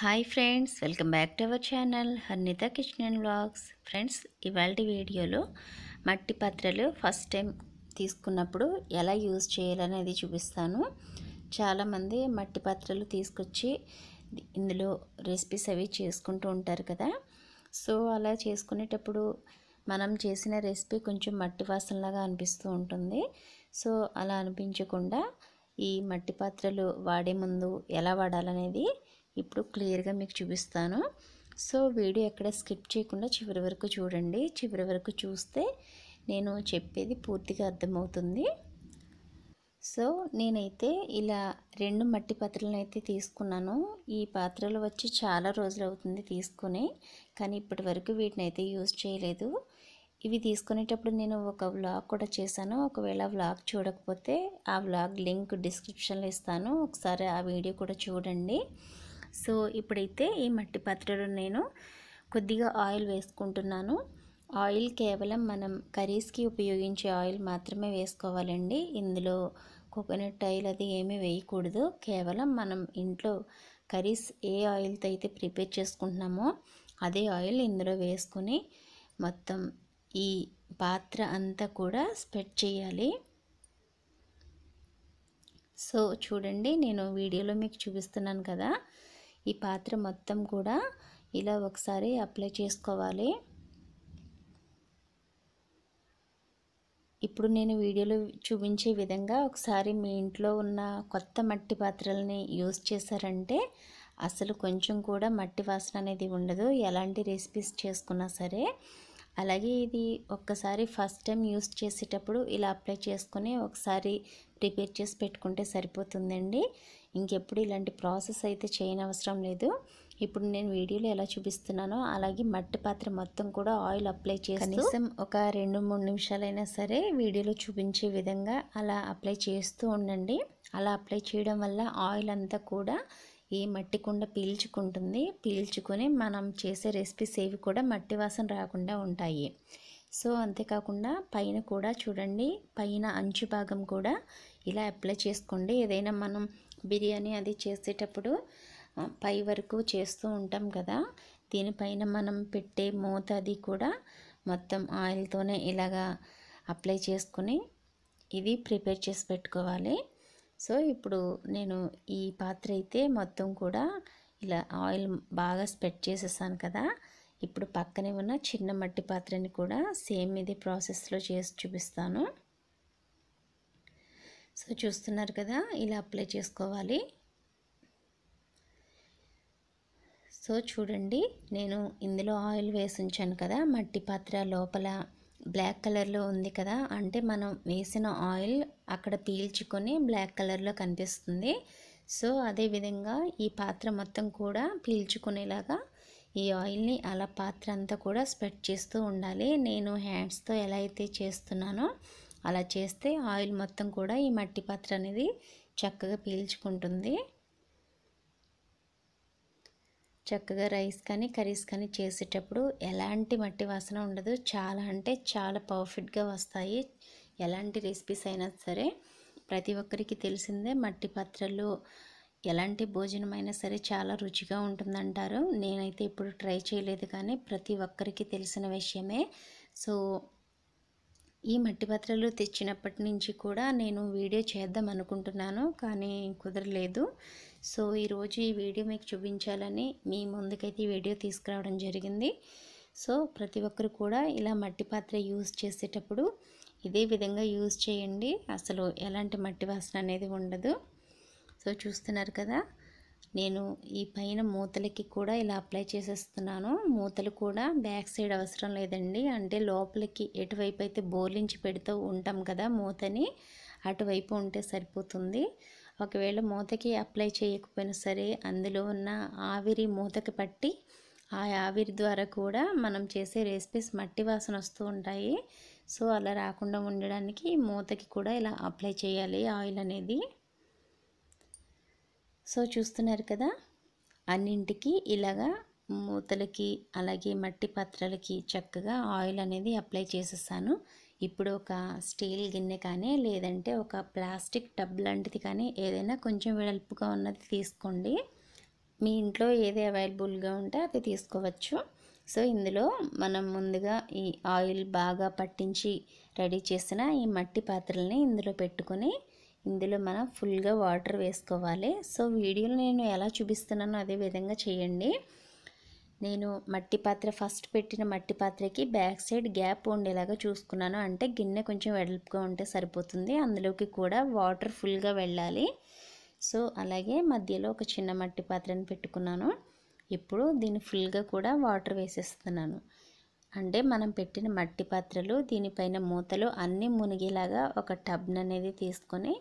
hi friends welcome back to our channel Harnitha kitchen and blogs friends ఇవాళ వీడియోలో మట్టి పాత్రలు ఫస్ట్ టైం తీసుకున్నప్పుడు ఎలా యూజ్ చేయాలనేది చూపిస్తాను చాలామంది మట్టి పాత్రలు తీసుకొచ్చి ఇందులో రెసిపీస్ అవి చేసుకుంటూ ఉంటారు కదా సో అలా చేసుకునేటప్పుడు మనం చేసిన రెసిపీ కొంచెం మట్టి వాసనలాగా అనిపిస్తూ ఉంటుంది సో అలా అనిపించకుండా ఈ మట్టి పాత్రలు వాడే ముందు ఎలా వాడాలనేది ఇప్పుడు క్లియర్గా మీకు చూపిస్తాను సో వీడియో ఎక్కడ స్కిప్ చేయకుండా చివరి వరకు చూడండి చివరి వరకు చూస్తే నేను చెప్పేది పూర్తిగా అర్థమవుతుంది సో నేనైతే ఇలా రెండు మట్టి పాత్రలను అయితే తీసుకున్నాను ఈ పాత్రలు వచ్చి చాలా రోజులు అవుతుంది తీసుకుని కానీ ఇప్పటి వరకు వీటిని అయితే యూజ్ చేయలేదు ఇవి తీసుకునేటప్పుడు నేను ఒక వ్లాగ్ కూడా చేశాను ఒకవేళ వ్లాగ్ చూడకపోతే ఆ వ్లాగ్ లింక్ డిస్క్రిప్షన్లో ఇస్తాను ఒకసారి ఆ వీడియో కూడా చూడండి సో ఇప్పుడైతే ఈ మట్టి పాత్రలో నేను కొద్దిగా ఆయిల్ వేసుకుంటున్నాను ఆయిల్ కేవలం మనం కర్రీస్కి ఉపయోగించే ఆయిల్ మాత్రమే వేసుకోవాలండి ఇందులో కోకోనట్ ఆయిల్ అది ఏమీ వేయకూడదు కేవలం మనం ఇంట్లో కర్రీస్ ఏ ఆయిల్తో అయితే ప్రిపేర్ చేసుకుంటున్నామో అదే ఆయిల్ ఇందులో వేసుకుని మొత్తం ఈ పాత్ర అంతా కూడా స్ప్రెడ్ చేయాలి సో చూడండి నేను వీడియోలో మీకు చూపిస్తున్నాను కదా ఈ పాత్ర మొత్తం కూడా ఇలా ఒకసారి అప్లై చేసుకోవాలి ఇప్పుడు నేను వీడియోలో చూపించే విధంగా ఒకసారి మీ ఇంట్లో ఉన్న కొత్త మట్టి పాత్రలని యూజ్ చేశారంటే అసలు కొంచెం కూడా మట్టి వాసన అనేది ఉండదు ఎలాంటి రెసిపీస్ చేసుకున్నా సరే అలాగే ఇది ఒక్కసారి ఫస్ట్ టైం యూస్ చేసేటప్పుడు ఇలా అప్లై చేసుకుని ఒకసారి ప్రిపేర్ చేసి పెట్టుకుంటే సరిపోతుందండి ఇంకెప్పుడు ఇలాంటి ప్రాసెస్ అయితే చేయనవసరం లేదు ఇప్పుడు నేను వీడియోలో ఎలా చూపిస్తున్నానో అలాగే మట్టి పాత్ర మొత్తం కూడా ఆయిల్ అప్లై చేసి కనీసం ఒక రెండు మూడు నిమిషాలైనా సరే వీడియోలో చూపించే విధంగా అలా అప్లై చేస్తూ ఉండండి అలా అప్లై చేయడం వల్ల ఆయిల్ అంతా కూడా ఈ మట్టి కుండ పీల్చుకుంటుంది పీల్చుకొని మనం చేసే రెసిపీస్ ఏవి కూడా మట్టి వాసన రాకుండా ఉంటాయి సో అంతేకాకుండా పైన కూడా చూడండి పైన అంచు భాగం కూడా ఇలా అప్లై చేసుకోండి ఏదైనా మనం బిర్యానీ అది చేసేటప్పుడు పై వరకు చేస్తూ ఉంటాం కదా దీనిపైన మనం పెట్టే మూత అది కూడా మొత్తం ఆయిల్తోనే ఇలాగా అప్లై చేసుకుని ఇది ప్రిపేర్ చేసి పెట్టుకోవాలి సో ఇప్పుడు నేను ఈ పాత్ర అయితే మొత్తం కూడా ఇలా ఆయిల్ బాగా స్ప్రెడ్ చేసేసాను కదా ఇప్పుడు పక్కనే ఉన్న చిన్న మట్టి పాత్రని కూడా సేమ్ ఇది ప్రాసెస్లో చేసి చూపిస్తాను సో చూస్తున్నారు కదా ఇలా అప్లై చేసుకోవాలి సో చూడండి నేను ఇందులో ఆయిల్ వేసి ఉంచాను కదా మట్టి పాత్ర లోపల బ్లాక్ కలర్లో ఉంది కదా అంటే మనం వేసిన ఆయిల్ అక్కడ పీల్చుకొని బ్లాక్ కలర్లో కనిపిస్తుంది సో అదేవిధంగా ఈ పాత్ర మొత్తం కూడా పీల్చుకునేలాగా ఈ ఆయిల్ని అలా పాత్ర అంతా కూడా స్ప్రెడ్ చేస్తూ ఉండాలి నేను హ్యాండ్స్తో ఎలా అయితే చేస్తున్నానో అలా చేస్తే ఆయిల్ మొత్తం కూడా ఈ మట్టి పాత్ర అనేది చక్కగా పీల్చుకుంటుంది చక్కగా రైస్ కానీ కర్రీస్ కానీ చేసేటప్పుడు ఎలాంటి మట్టి వాసన ఉండదు చాలా అంటే చాలా పర్ఫెక్ట్గా వస్తాయి ఎలాంటి రెసిపీస్ అయినా సరే ప్రతి ఒక్కరికి తెలిసిందే మట్టి పాత్రలు ఎలాంటి భోజనం అయినా సరే చాలా రుచిగా ఉంటుందంటారు నేనైతే ఇప్పుడు ట్రై చేయలేదు కానీ ప్రతి ఒక్కరికి తెలిసిన విషయమే సో ఈ మట్టి పాత్రలు తెచ్చినప్పటి నుంచి కూడా నేను వీడియో చేద్దాం అనుకుంటున్నాను కానీ కుదరలేదు సో ఈరోజు ఈ వీడియో మీకు చూపించాలని మీ ముందుకైతే ఈ వీడియో తీసుకురావడం జరిగింది సో ప్రతి ఒక్కరు కూడా ఇలా మట్టి పాత్ర యూజ్ చేసేటప్పుడు ఇదే విధంగా యూజ్ చేయండి అసలు ఎలాంటి మట్టి వాసన అనేది ఉండదు సో చూస్తున్నారు కదా నేను ఈ పైన మూతలకి కూడా ఇలా అప్లై చేసేస్తున్నాను మూతలు కూడా బ్యాక్ సైడ్ అవసరం లేదండి అంటే లోపలికి ఎటువైపు అయితే బోర్లించి పెడుతూ ఉంటాం కదా మూతని అటువైపు ఉంటే సరిపోతుంది ఒకవేళ మూతకి అప్లై చేయకపోయినా సరే అందులో ఉన్న ఆవిరి మూతకి పట్టి ఆ ఆవిరి ద్వారా కూడా మనం చేసే రెసిపీస్ మట్టి వాసన వస్తూ ఉంటాయి సో అలా రాకుండా ఉండడానికి మూతకి కూడా ఇలా అప్లై చేయాలి ఆయిల్ అనేది సో చూస్తున్నారు కదా అన్నింటికి ఇలాగా మూతలకి అలాగే మట్టి పాత్రలకి చక్కగా ఆయిల్ అనేది అప్లై చేసేసాను ఇప్పుడు ఒక స్టీల్ గిన్నె కానీ లేదంటే ఒక ప్లాస్టిక్ టబ్ లాంటిది కానీ ఏదైనా కొంచెం వెడల్పుగా ఉన్నది తీసుకోండి మీ ఇంట్లో ఏది అవైలబుల్గా ఉంటే అది తీసుకోవచ్చు సో ఇందులో మనం ముందుగా ఈ ఆయిల్ బాగా పట్టించి రెడీ చేసిన ఈ మట్టి పాత్రల్ని ఇందులో పెట్టుకొని ఇందులో మనం ఫుల్గా వాటర్ వేసుకోవాలి సో వీడియోలో నేను ఎలా చూపిస్తున్నానో అదే విధంగా చేయండి నేను మట్టి పాత్ర ఫస్ట్ పెట్టిన మట్టి పాత్రకి బ్యాక్ సైడ్ గ్యాప్ ఉండేలాగా చూసుకున్నాను అంటే గిన్నె కొంచెం వెడల్పుగా ఉంటే సరిపోతుంది అందులోకి కూడా వాటర్ ఫుల్గా వెళ్ళాలి సో అలాగే మధ్యలో ఒక చిన్న మట్టి పాత్రను పెట్టుకున్నాను ఇప్పుడు దీన్ని ఫుల్గా కూడా వాటర్ వేసేస్తున్నాను అంటే మనం పెట్టిన మట్టి పాత్రలు దీనిపైన మూతలు అన్నీ మునిగేలాగా ఒక టబ్ని అనేది తీసుకొని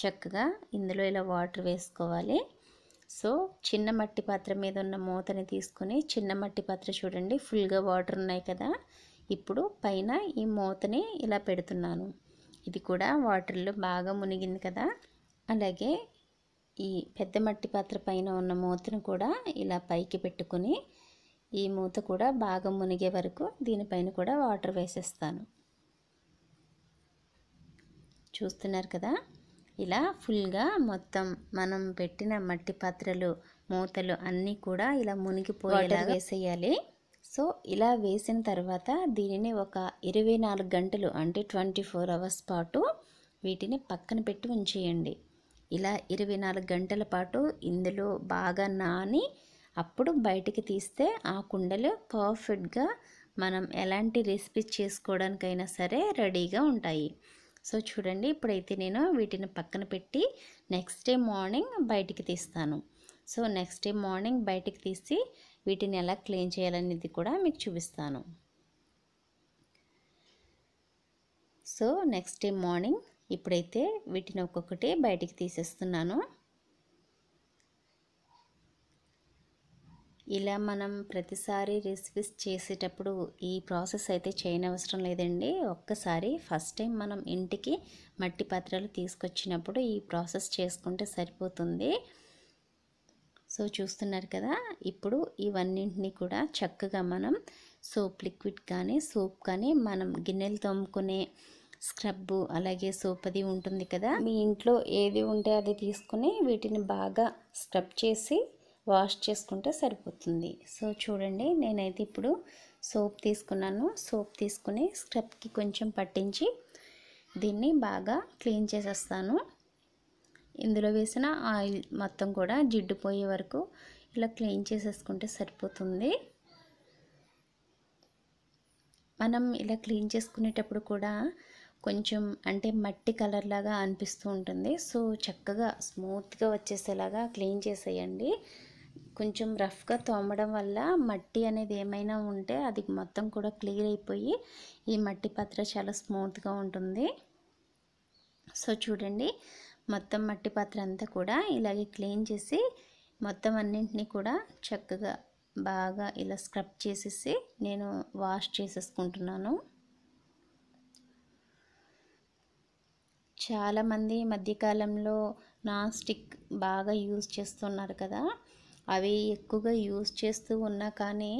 చక్కగా ఇందులో ఇలా వాటర్ వేసుకోవాలి సో చిన్న మట్టి పాత్ర మీద ఉన్న మూతని తీసుకొని చిన్న మట్టి పాత్ర చూడండి ఫుల్గా వాటర్ ఉన్నాయి కదా ఇప్పుడు పైన ఈ మూతని ఇలా పెడుతున్నాను ఇది కూడా వాటర్లో బాగా మునిగింది కదా అలాగే ఈ పెద్ద మట్టి పాత్ర పైన ఉన్న మూతను కూడా ఇలా పైకి పెట్టుకుని ఈ మూత కూడా బాగా మునిగే వరకు దీనిపైన కూడా వాటర్ వేసేస్తాను చూస్తున్నారు కదా ఇలా ఫుల్గా మొత్తం మనం పెట్టిన మట్టి పాత్రలు మూతలు అన్నీ కూడా ఇలా మునిగిపోయేలా వేసేయాలి సో ఇలా వేసిన తర్వాత దీనిని ఒక ఇరవై నాలుగు గంటలు అంటే ట్వంటీ ఫోర్ అవర్స్ పాటు వీటిని పక్కన పెట్టి ఉంచేయండి ఇలా ఇరవై నాలుగు గంటల పాటు ఇందులో బాగా నాని అప్పుడు బయటికి తీస్తే ఆ కుండలు పర్ఫెక్ట్గా మనం ఎలాంటి రెసిపీ చేసుకోవడానికైనా సరే రెడీగా ఉంటాయి సో చూడండి ఇప్పుడైతే నేను వీటిని పక్కన పెట్టి నెక్స్ట్ డే మార్నింగ్ బయటికి తీస్తాను సో నెక్స్ట్ డే మార్నింగ్ బయటికి తీసి వీటిని ఎలా క్లీన్ చేయాలనేది కూడా మీకు చూపిస్తాను సో నెక్స్ట్ డే మార్నింగ్ ఇప్పుడైతే వీటిని ఒక్కొక్కటి బయటికి తీసేస్తున్నాను ఇలా మనం ప్రతిసారి రెసిపీస్ చేసేటప్పుడు ఈ ప్రాసెస్ అయితే చేయనవసరం లేదండి ఒక్కసారి ఫస్ట్ టైం మనం ఇంటికి మట్టి పాత్రలు తీసుకొచ్చినప్పుడు ఈ ప్రాసెస్ చేసుకుంటే సరిపోతుంది సో చూస్తున్నారు కదా ఇప్పుడు ఇవన్నింటినీ కూడా చక్కగా మనం సోప్ లిక్విడ్ కానీ సోప్ కానీ మనం గిన్నెలు తోముకునే స్క్రబ్బు అలాగే సోప్ అది ఉంటుంది కదా మీ ఇంట్లో ఏది ఉంటే అది తీసుకుని వీటిని బాగా స్క్రబ్ చేసి వాష్ చేసుకుంటే సరిపోతుంది సో చూడండి నేనైతే ఇప్పుడు సోప్ తీసుకున్నాను సోప్ తీసుకుని స్క్రబ్కి కొంచెం పట్టించి దీన్ని బాగా క్లీన్ చేసేస్తాను ఇందులో వేసిన ఆయిల్ మొత్తం కూడా జిడ్డు పోయే వరకు ఇలా క్లీన్ చేసేసుకుంటే సరిపోతుంది మనం ఇలా క్లీన్ చేసుకునేటప్పుడు కూడా కొంచెం అంటే మట్టి కలర్ లాగా అనిపిస్తూ ఉంటుంది సో చక్కగా స్మూత్గా వచ్చేసేలాగా క్లీన్ చేసేయండి కొంచెం రఫ్గా తోమడం వల్ల మట్టి అనేది ఏమైనా ఉంటే అది మొత్తం కూడా క్లియర్ అయిపోయి ఈ మట్టి పాత్ర చాలా స్మూత్గా ఉంటుంది సో చూడండి మొత్తం మట్టి పాత్ర అంతా కూడా ఇలాగే క్లీన్ చేసి మొత్తం అన్నింటినీ కూడా చక్కగా బాగా ఇలా స్క్రబ్ చేసేసి నేను వాష్ చేసేసుకుంటున్నాను చాలామంది మధ్యకాలంలో నాన్ స్టిక్ బాగా యూజ్ చేస్తున్నారు కదా అవి ఎక్కువగా యూజ్ చేస్తూ ఉన్నా కానీ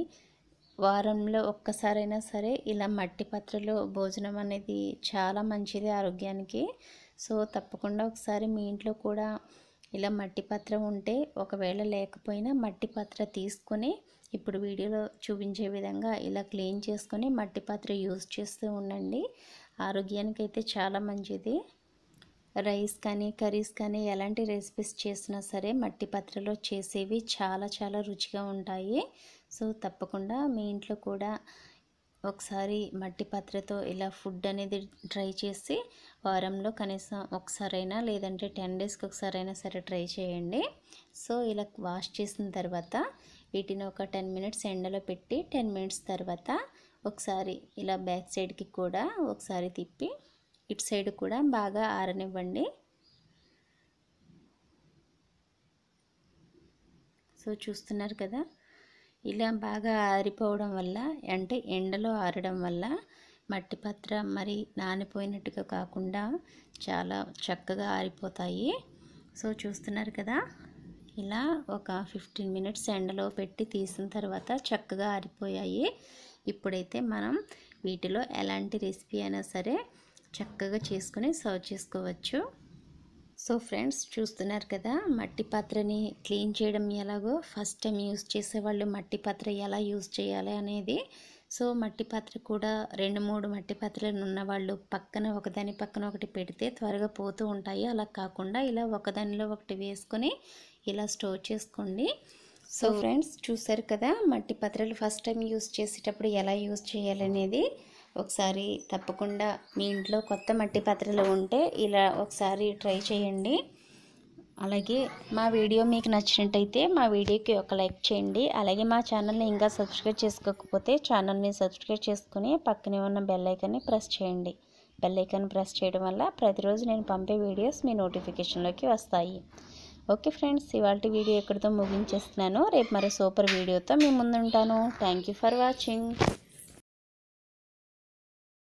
వారంలో ఒక్కసారైనా సరే ఇలా మట్టి పాత్రలో భోజనం అనేది చాలా మంచిది ఆరోగ్యానికి సో తప్పకుండా ఒకసారి మీ ఇంట్లో కూడా ఇలా మట్టి పాత్ర ఉంటే ఒకవేళ లేకపోయినా మట్టి పాత్ర తీసుకొని ఇప్పుడు వీడియోలో చూపించే విధంగా ఇలా క్లీన్ చేసుకొని మట్టి పాత్ర యూజ్ చేస్తూ ఉండండి ఆరోగ్యానికి అయితే చాలా మంచిది రైస్ కానీ కర్రీస్ కానీ ఎలాంటి రెసిపీస్ చేసినా సరే మట్టి పాత్రలో చేసేవి చాలా చాలా రుచిగా ఉంటాయి సో తప్పకుండా మీ ఇంట్లో కూడా ఒకసారి మట్టి పాత్రతో ఇలా ఫుడ్ అనేది ట్రై చేసి వారంలో కనీసం ఒకసారైనా లేదంటే టెన్ డేస్కి ఒకసారైనా సరే ట్రై చేయండి సో ఇలా వాష్ చేసిన తర్వాత వీటిని ఒక టెన్ మినిట్స్ ఎండలో పెట్టి టెన్ మినిట్స్ తర్వాత ఒకసారి ఇలా బ్యాక్ సైడ్కి కూడా ఒకసారి తిప్పి ఇటు సైడ్ కూడా బాగా ఆరనివ్వండి సో చూస్తున్నారు కదా ఇలా బాగా ఆరిపోవడం వల్ల అంటే ఎండలో ఆరడం వల్ల మట్టి పాత్ర మరి నానిపోయినట్టుగా కాకుండా చాలా చక్కగా ఆరిపోతాయి సో చూస్తున్నారు కదా ఇలా ఒక ఫిఫ్టీన్ మినిట్స్ ఎండలో పెట్టి తీసిన తర్వాత చక్కగా ఆరిపోయాయి ఇప్పుడైతే మనం వీటిలో ఎలాంటి రెసిపీ అయినా సరే చక్కగా చేసుకుని సర్వ్ చేసుకోవచ్చు సో ఫ్రెండ్స్ చూస్తున్నారు కదా మట్టి పాత్రని క్లీన్ చేయడం ఎలాగో ఫస్ట్ టైం యూస్ చేసేవాళ్ళు మట్టి పాత్ర ఎలా యూజ్ చేయాలి అనేది సో మట్టి పాత్ర కూడా రెండు మూడు మట్టి పాత్రలు ఉన్నవాళ్ళు పక్కన ఒకదాని పక్కన ఒకటి పెడితే త్వరగా పోతూ ఉంటాయి అలా కాకుండా ఇలా ఒకదానిలో ఒకటి వేసుకొని ఇలా స్టోర్ చేసుకోండి సో ఫ్రెండ్స్ చూసారు కదా మట్టి పాత్రలు ఫస్ట్ టైం యూస్ చేసేటప్పుడు ఎలా యూస్ చేయాలనేది ఒకసారి తప్పకుండా మీ ఇంట్లో కొత్త మట్టి పాత్రలు ఉంటే ఇలా ఒకసారి ట్రై చేయండి అలాగే మా వీడియో మీకు నచ్చినట్టయితే మా వీడియోకి ఒక లైక్ చేయండి అలాగే మా ఛానల్ని ఇంకా సబ్స్క్రైబ్ చేసుకోకపోతే ఛానల్ని సబ్స్క్రైబ్ చేసుకుని పక్కనే ఉన్న బెల్లైకాన్ని ప్రెస్ చేయండి బెల్లైకాన్ ప్రెస్ చేయడం వల్ల ప్రతిరోజు నేను పంపే వీడియోస్ మీ నోటిఫికేషన్లోకి వస్తాయి ఓకే ఫ్రెండ్స్ ఇవాళ వీడియో ఇక్కడితో ముగించేస్తున్నాను రేపు మరో సూపర్ వీడియోతో మీ ముందుంటాను థ్యాంక్ ఫర్ వాచింగ్